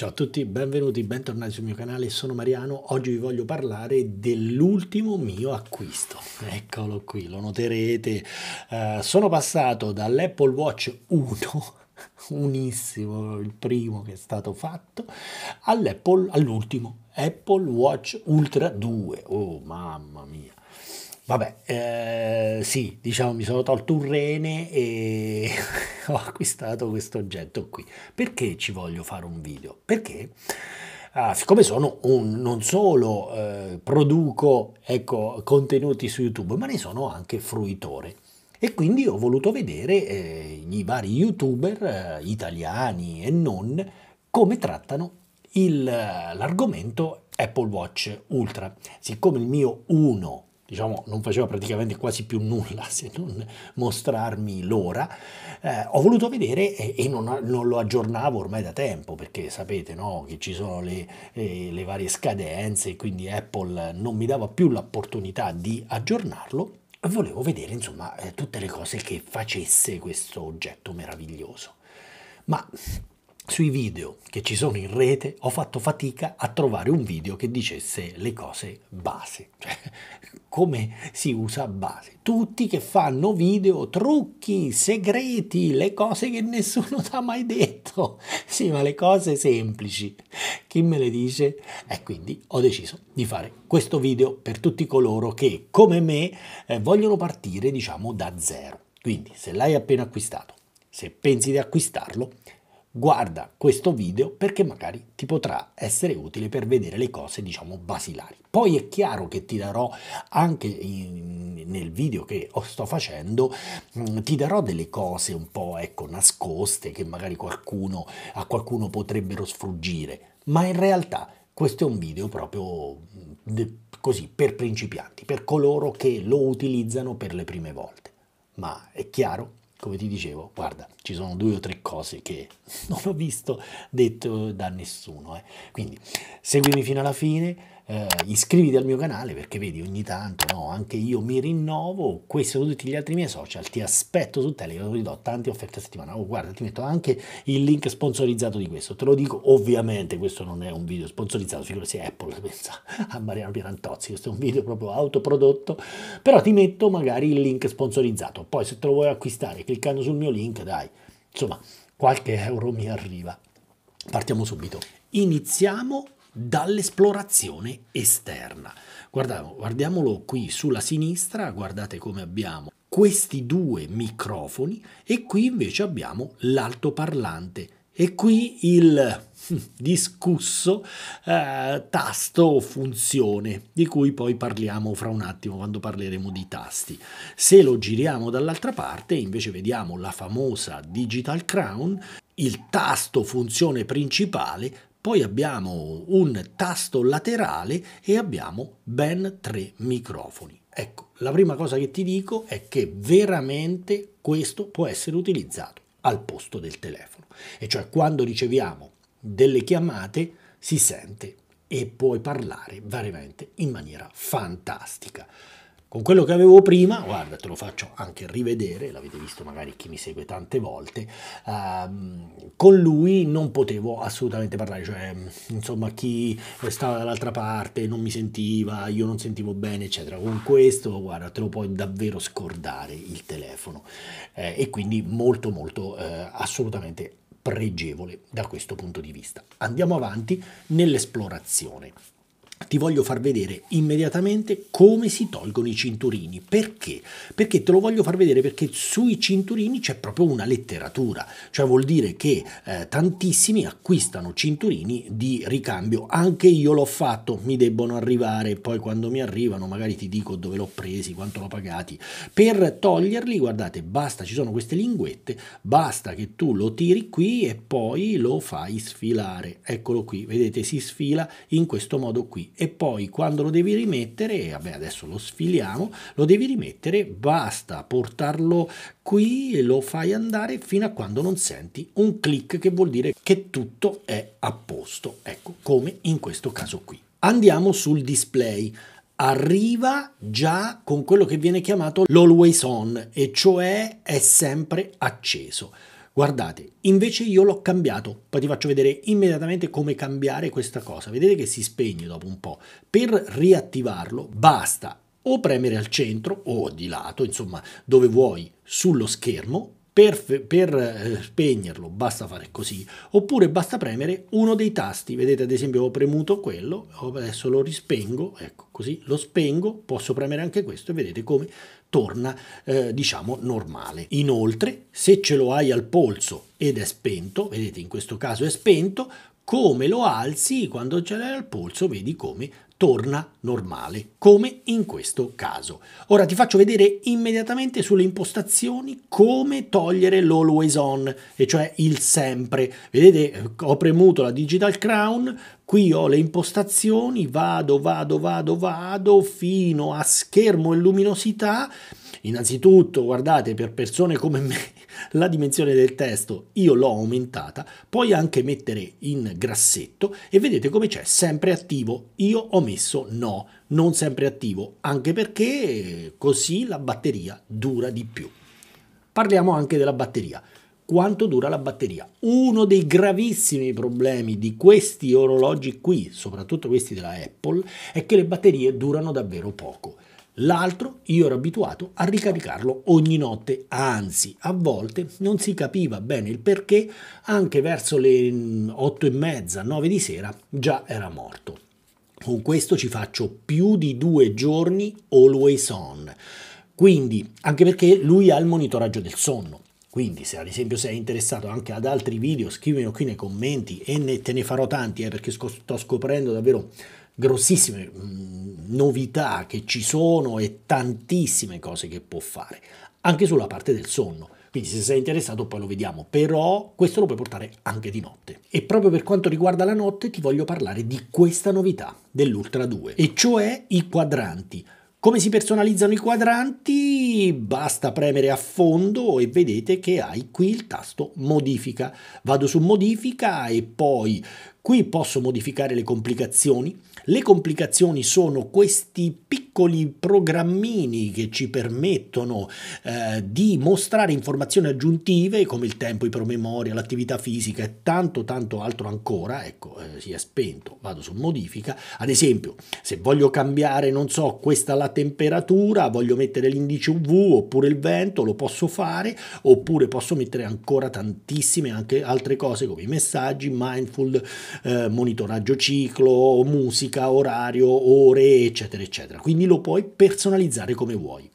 Ciao a tutti, benvenuti, bentornati sul mio canale, sono Mariano, oggi vi voglio parlare dell'ultimo mio acquisto, eccolo qui, lo noterete, uh, sono passato dall'Apple Watch 1, unissimo, il primo che è stato fatto, all'ultimo, Apple Watch Ultra 2, oh mamma mia, Vabbè, eh, sì, diciamo mi sono tolto un rene e ho acquistato questo oggetto qui. Perché ci voglio fare un video? Perché ah, siccome sono un, non solo eh, produco ecco, contenuti su YouTube, ma ne sono anche fruitore. E quindi ho voluto vedere eh, i vari youtuber eh, italiani e non come trattano l'argomento Apple Watch Ultra. Siccome il mio 1 diciamo, non faceva praticamente quasi più nulla se non mostrarmi l'ora, eh, ho voluto vedere e, e non, non, lo aggiornavo ormai da tempo, perché sapete no, che ci sono le, eh, le varie scadenze, quindi Apple non mi dava più l'opportunità di aggiornarlo, volevo vedere insomma eh, tutte le cose che facesse questo oggetto meraviglioso. Ma sui video che ci sono in rete ho fatto fatica a trovare un video che dicesse le cose base, cioè come si usa base. Tutti che fanno video, trucchi, segreti, le cose che nessuno ti ha mai detto. Sì, ma le cose semplici. Chi me le dice? E quindi ho deciso di fare questo video per tutti coloro che, come me, eh, vogliono partire, diciamo, da zero. Quindi, se l'hai appena acquistato, se pensi di acquistarlo, guarda questo video perché magari ti potrà essere utile per vedere le cose diciamo basilari poi è chiaro che ti darò anche in, nel video che sto facendo mm, ti darò delle cose un po' ecco nascoste che magari qualcuno a qualcuno potrebbero sfuggire ma in realtà questo è un video proprio mm, così per principianti per coloro che lo utilizzano per le prime volte ma è chiaro come ti dicevo, guarda, ci sono due o tre cose che non ho visto detto da nessuno. Eh. Quindi seguimi fino alla fine eh, iscriviti al mio canale perché vedi ogni tanto no, anche io mi rinnovo, questo sono tutti gli altri miei social, ti aspetto su Telegram, ti do tante offerte a settimana, oh guarda ti metto anche il link sponsorizzato di questo, te lo dico ovviamente questo non è un video sponsorizzato, figurati se Apple pensa a Mariano Pierantozzi questo è un video proprio autoprodotto, però ti metto magari il link sponsorizzato, poi se te lo vuoi acquistare cliccando sul mio link dai, insomma qualche euro mi arriva. Partiamo subito. Iniziamo dall'esplorazione esterna. Guardiamo, guardiamolo qui sulla sinistra, guardate come abbiamo questi due microfoni e qui invece abbiamo l'altoparlante e qui il discusso eh, tasto o funzione di cui poi parliamo fra un attimo quando parleremo di tasti. Se lo giriamo dall'altra parte invece vediamo la famosa Digital Crown, il tasto funzione principale poi abbiamo un tasto laterale e abbiamo ben tre microfoni. Ecco, la prima cosa che ti dico è che veramente questo può essere utilizzato al posto del telefono. E cioè quando riceviamo delle chiamate si sente e puoi parlare veramente in maniera fantastica con quello che avevo prima, guarda, te lo faccio anche rivedere, l'avete visto magari chi mi segue tante volte, ehm, con lui non potevo assolutamente parlare, cioè mm, insomma chi stava dall'altra parte non mi sentiva, io non sentivo bene, eccetera. Con questo, guarda, te lo puoi davvero scordare il telefono eh, e quindi molto molto eh, assolutamente pregevole da questo punto di vista. Andiamo avanti nell'esplorazione ti voglio far vedere immediatamente come si tolgono i cinturini. Perché? Perché te lo voglio far vedere perché sui cinturini c'è proprio una letteratura, cioè vuol dire che eh, tantissimi acquistano cinturini di ricambio, anche io l'ho fatto, mi debbono arrivare, poi quando mi arrivano magari ti dico dove l'ho presi, quanto l'ho pagati. Per toglierli, guardate, basta, ci sono queste linguette, basta che tu lo tiri qui e poi lo fai sfilare. Eccolo qui, vedete si sfila in questo modo qui e poi quando lo devi rimettere, vabbè adesso lo sfiliamo, lo devi rimettere, basta portarlo qui e lo fai andare fino a quando non senti un click che vuol dire che tutto è a posto, ecco come in questo caso qui. Andiamo sul display arriva già con quello che viene chiamato l'always on, e cioè è sempre acceso. Guardate, invece io l'ho cambiato, poi ti faccio vedere immediatamente come cambiare questa cosa. Vedete che si spegne dopo un po'. Per riattivarlo basta o premere al centro o di lato, insomma, dove vuoi, sullo schermo per, per, eh, spegnerlo basta fare così, oppure basta premere uno dei tasti, vedete ad esempio ho premuto quello, adesso lo rispengo, ecco così lo spengo, posso premere anche questo e vedete come torna eh, diciamo normale. Inoltre se ce lo hai al polso ed è spento, vedete in questo caso è spento, come lo alzi quando ce l'hai al polso vedi come torna normale, come in questo caso. Ora ti faccio vedere immediatamente sulle impostazioni come togliere l'always on, e cioè il sempre. Vedete, eh, ho premuto la digital crown, qui ho le impostazioni, vado, vado, vado, vado, fino a schermo e luminosità. Innanzitutto, guardate, per persone come me la dimensione del testo io l'ho aumentata, puoi anche mettere in grassetto e vedete come c'è sempre attivo. Io ho messo no, non sempre attivo, anche perché così la batteria dura di più. Parliamo anche della batteria quanto dura la batteria. Uno dei gravissimi problemi di questi orologi qui, soprattutto questi della Apple, è che le batterie durano davvero poco. L'altro io ero abituato a ricaricarlo ogni notte, anzi a volte non si capiva bene il perché, anche verso le 8 mm, e mezza, 9 di sera già era morto. Con questo ci faccio più di due giorni always on, quindi anche perché lui ha il monitoraggio del sonno. Quindi se ad esempio sei interessato anche ad altri video scrivimelo qui nei commenti e ne, te ne farò tanti eh, perché sto scoprendo davvero grossissime mm, novità che ci sono e tantissime cose che può fare, anche sulla parte del sonno. Quindi se sei interessato poi lo vediamo, però questo lo puoi portare anche di notte. E proprio per quanto riguarda la notte ti voglio parlare di questa novità dell'Ultra 2, e cioè i quadranti. Come si personalizzano i quadranti? Basta premere a fondo e vedete che hai qui il tasto modifica. Vado su modifica e poi qui posso modificare le complicazioni. Le complicazioni sono questi piccoli piccoli programmini che ci permettono eh, di mostrare informazioni aggiuntive come il tempo, i promemoria, l'attività fisica e tanto tanto altro ancora, ecco, eh, si è spento, vado su modifica, ad esempio, se voglio cambiare, non so, questa la temperatura, voglio mettere l'indice UV oppure il vento, lo posso fare, oppure posso mettere ancora tantissime anche altre cose come i messaggi, mindful, eh, monitoraggio ciclo, musica, orario, ore, eccetera, eccetera. Quindi lo puoi personalizzare come vuoi.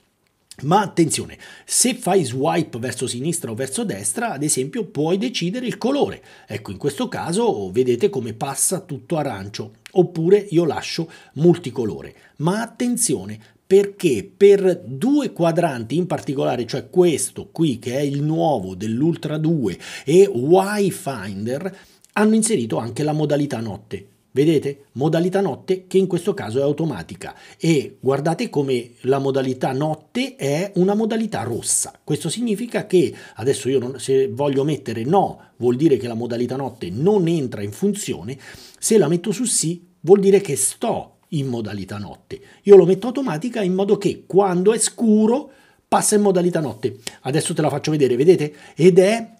Ma attenzione, se fai swipe verso sinistra o verso destra, ad esempio, puoi decidere il colore. Ecco, in questo caso vedete come passa tutto arancio, oppure io lascio multicolore. Ma attenzione, perché per due quadranti in particolare, cioè questo qui che è il nuovo dell'Ultra 2 e Wi-Finder, hanno inserito anche la modalità notte. Vedete? Modalità notte che in questo caso è automatica e guardate come la modalità notte è una modalità rossa. Questo significa che adesso io non, se voglio mettere no vuol dire che la modalità notte non entra in funzione, se la metto su sì vuol dire che sto in modalità notte. Io lo metto automatica in modo che quando è scuro passa in modalità notte. Adesso te la faccio vedere, vedete? Ed è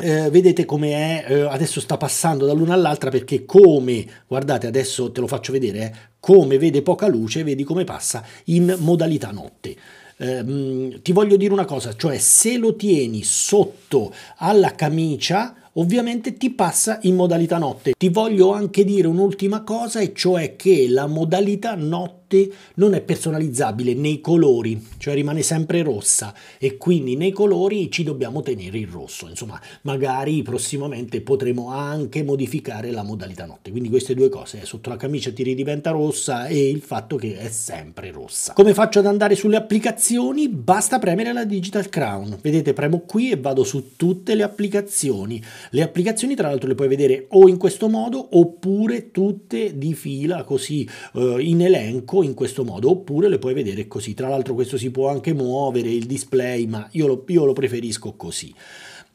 eh, vedete come è, eh, adesso sta passando dall'una all'altra perché come, guardate adesso te lo faccio vedere, eh, come vede poca luce, vedi come passa in modalità notte. Mh, eh, mm, ti voglio dire una cosa, cioè se lo tieni sotto alla camicia, ovviamente ti passa in modalità notte. Ti voglio anche dire un'ultima cosa, e cioè che la modalità notte notte non è personalizzabile nei colori, cioè rimane sempre rossa e quindi nei colori ci dobbiamo tenere il rosso. Insomma, magari prossimamente potremo anche modificare la modalità notte. Quindi queste due cose, eh, sotto la camicia ti ridiventa rossa e il fatto che è sempre rossa. Come faccio ad andare sulle applicazioni? Basta premere la Digital Crown. Vedete, premo qui e vado su tutte le applicazioni. Le applicazioni tra l'altro le puoi vedere o in questo modo oppure tutte di fila così eh, in elenco blocco in questo modo oppure le puoi vedere così tra l'altro questo si può anche muovere il display ma io lo, io lo preferisco così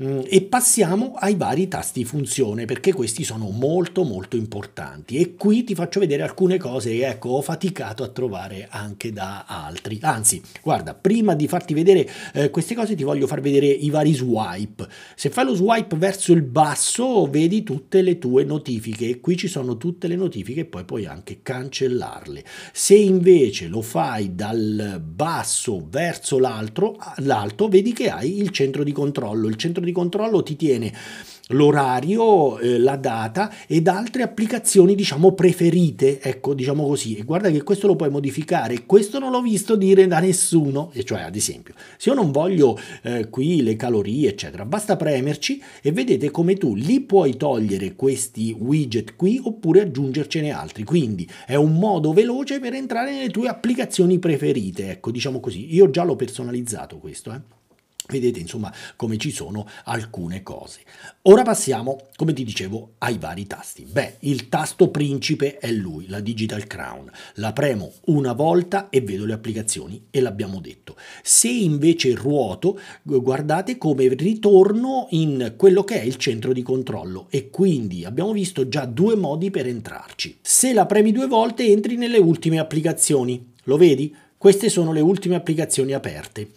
Mm, e passiamo ai vari tasti funzione perché questi sono molto molto importanti e qui ti faccio vedere alcune cose che ecco ho faticato a trovare anche da altri anzi guarda prima di farti vedere eh, queste cose ti voglio far vedere i vari swipe se fai lo swipe verso il basso vedi tutte le tue notifiche e qui ci sono tutte le notifiche e poi puoi anche cancellarle se invece lo fai dal basso verso l'alto vedi che hai il centro di controllo il centro di di controllo ti tiene l'orario, eh, la data ed altre applicazioni diciamo preferite, ecco diciamo così, e guarda che questo lo puoi modificare, questo non l'ho visto dire da nessuno, e cioè ad esempio se io non voglio eh, qui le calorie eccetera, basta premerci e vedete come tu li puoi togliere questi widget qui oppure aggiungercene altri, quindi è un modo veloce per entrare nelle tue applicazioni preferite, ecco diciamo così, io già l'ho personalizzato questo eh. Vedete insomma come ci sono alcune cose. Ora passiamo, come ti dicevo, ai vari tasti. Beh, il tasto principe è lui, la Digital Crown. La premo una volta e vedo le applicazioni e l'abbiamo detto. Se invece ruoto, guardate come ritorno in quello che è il centro di controllo e quindi abbiamo visto già due modi per entrarci. Se la premi due volte entri nelle ultime applicazioni. Lo vedi? Queste sono le ultime applicazioni aperte.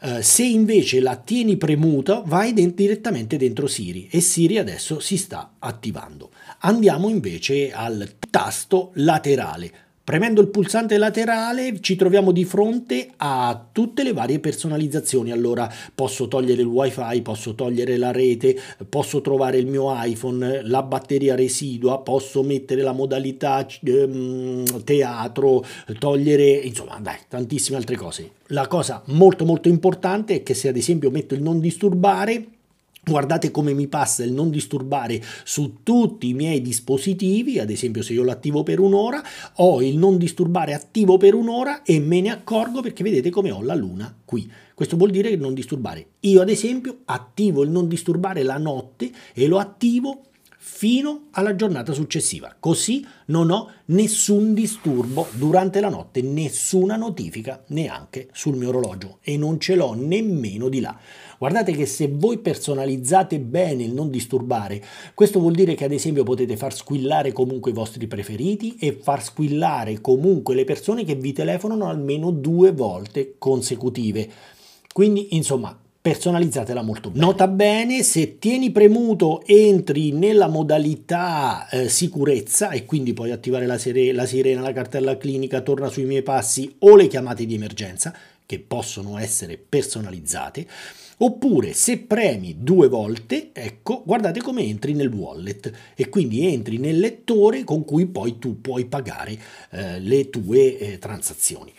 Eh, se invece la tieni premuta, vai de- direttamente dentro Siri e Siri adesso si sta attivando. Andiamo invece al tasto laterale Premendo il pulsante laterale ci troviamo di fronte a tutte le varie personalizzazioni. Allora posso togliere il wifi, posso togliere la rete, posso trovare il mio iPhone, la batteria residua, posso mettere la modalità ehm, teatro, togliere insomma dai, tantissime altre cose. La cosa molto molto importante è che se ad esempio metto il non disturbare guardate come mi passa il non disturbare su tutti i miei dispositivi, ad esempio se io lo attivo per un'ora, ho il non disturbare attivo per un'ora e me ne accorgo perché vedete come ho la luna qui. Questo vuol dire che non disturbare. Io ad esempio attivo il non disturbare la notte e lo attivo fino alla giornata successiva. Così non ho nessun disturbo durante la notte, nessuna notifica neanche sul mio orologio e non ce l'ho nemmeno di là. Guardate che se voi personalizzate bene il non disturbare, questo vuol dire che ad esempio potete far squillare comunque i vostri preferiti e far squillare comunque le persone che vi telefonano almeno due volte consecutive. Quindi, insomma, personalizzatela molto bene. Nota bene, se tieni premuto entri nella modalità eh, sicurezza e quindi puoi attivare la, sire- la sirena, la cartella clinica, torna sui miei passi o le chiamate di emergenza che possono essere personalizzate. Oppure se premi due volte, ecco, guardate come entri nel wallet e quindi entri nel lettore con cui poi tu puoi pagare eh, le tue eh, transazioni.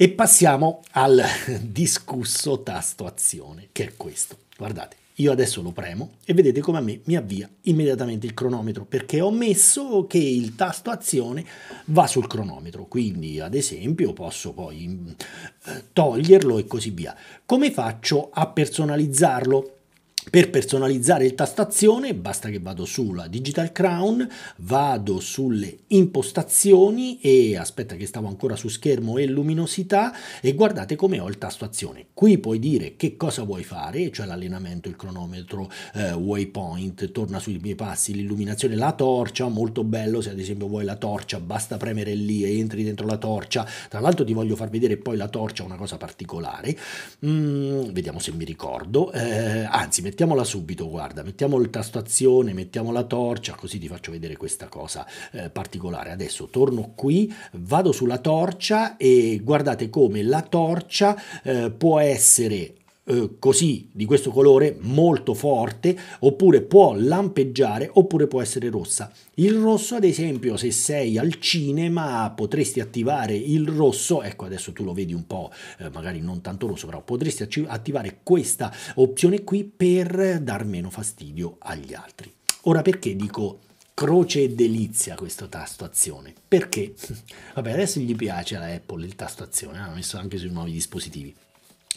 E passiamo al discusso tasto azione, che è questo. Guardate, io adesso lo premo e vedete come a me mi avvia immediatamente il cronometro, perché ho messo che il tasto azione va sul cronometro, quindi ad esempio posso poi mm, eh, toglierlo e così via. Come faccio a personalizzarlo? Per personalizzare il tastazione basta che vado sulla Digital Crown, vado sulle impostazioni e aspetta che stavo ancora su schermo e luminosità e guardate come ho il tasto azione. Qui puoi dire che cosa vuoi fare, cioè l'allenamento, il cronometro, eh, waypoint, torna sui miei passi, l'illuminazione, la torcia, molto bello se ad esempio vuoi la torcia, basta premere lì e entri dentro la torcia. Tra l'altro ti voglio far vedere poi la torcia, una cosa particolare. Mm, vediamo se mi ricordo, eh, anzi mettiamola subito, guarda, mettiamo il tasto azione, mettiamo la torcia, così ti faccio vedere questa cosa eh, particolare. Adesso torno qui, vado sulla torcia e guardate come la torcia eh, può essere eh, così, di questo colore, molto forte, oppure può lampeggiare, oppure può essere rossa. Il rosso, ad esempio, se sei al cinema, potresti attivare il rosso, ecco adesso tu lo vedi un po', eh, magari non tanto rosso, però potresti attivare questa opzione qui per dar meno fastidio agli altri. Ora perché dico croce e delizia questo tasto azione? Perché? Vabbè, adesso gli piace alla Apple il tasto azione, ah, hanno messo anche sui nuovi dispositivi.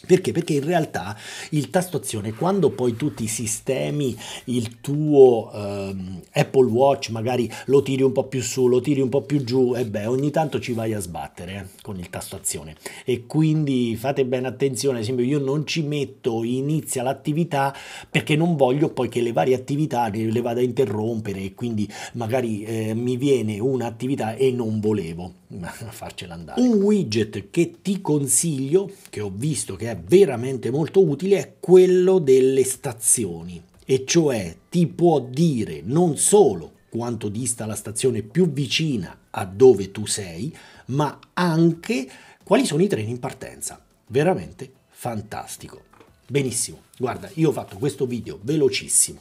Perché? Perché in realtà il tasto azione, quando poi tutti i sistemi il tuo ehm, Apple Watch, magari lo tiri un po' più su, lo tiri un po' più giù, e beh, ogni tanto ci vai a sbattere eh, con il tasto azione. E quindi fate bene attenzione, ad esempio io non ci metto inizia l'attività perché non voglio poi che le varie attività le, vada a interrompere e quindi magari eh, mi viene un'attività e non volevo farcela andare. Un widget che ti consiglio, che ho visto che è è veramente molto utile è quello delle stazioni, e cioè ti può dire non solo quanto dista la stazione più vicina a dove tu sei, ma anche quali sono i treni in partenza. Veramente fantastico. Benissimo, guarda, io ho fatto questo video velocissimo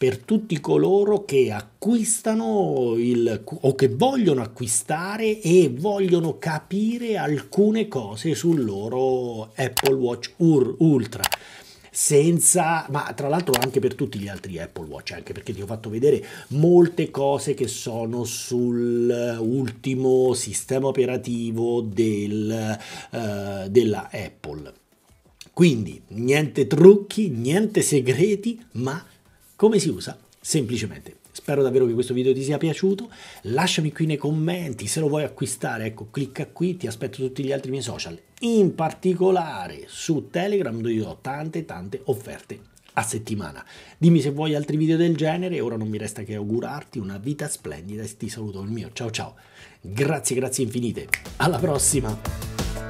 per tutti coloro che acquistano il, o che vogliono acquistare e vogliono capire alcune cose sul loro Apple Watch Ultra senza, ma tra l'altro anche per tutti gli altri Apple Watch, anche perché ti ho fatto vedere molte cose che sono sul ultimo sistema operativo del, uh, della Apple. Quindi niente trucchi, niente segreti, ma come si usa? Semplicemente. Spero davvero che questo video ti sia piaciuto, lasciami qui nei commenti, se lo vuoi acquistare, ecco, clicca qui, ti aspetto tutti gli altri miei social, in particolare su Telegram dove io ho tante tante offerte a settimana. Dimmi se vuoi altri video del genere, ora non mi resta che augurarti una vita splendida e ti saluto il mio, ciao ciao, grazie grazie infinite, alla prossima!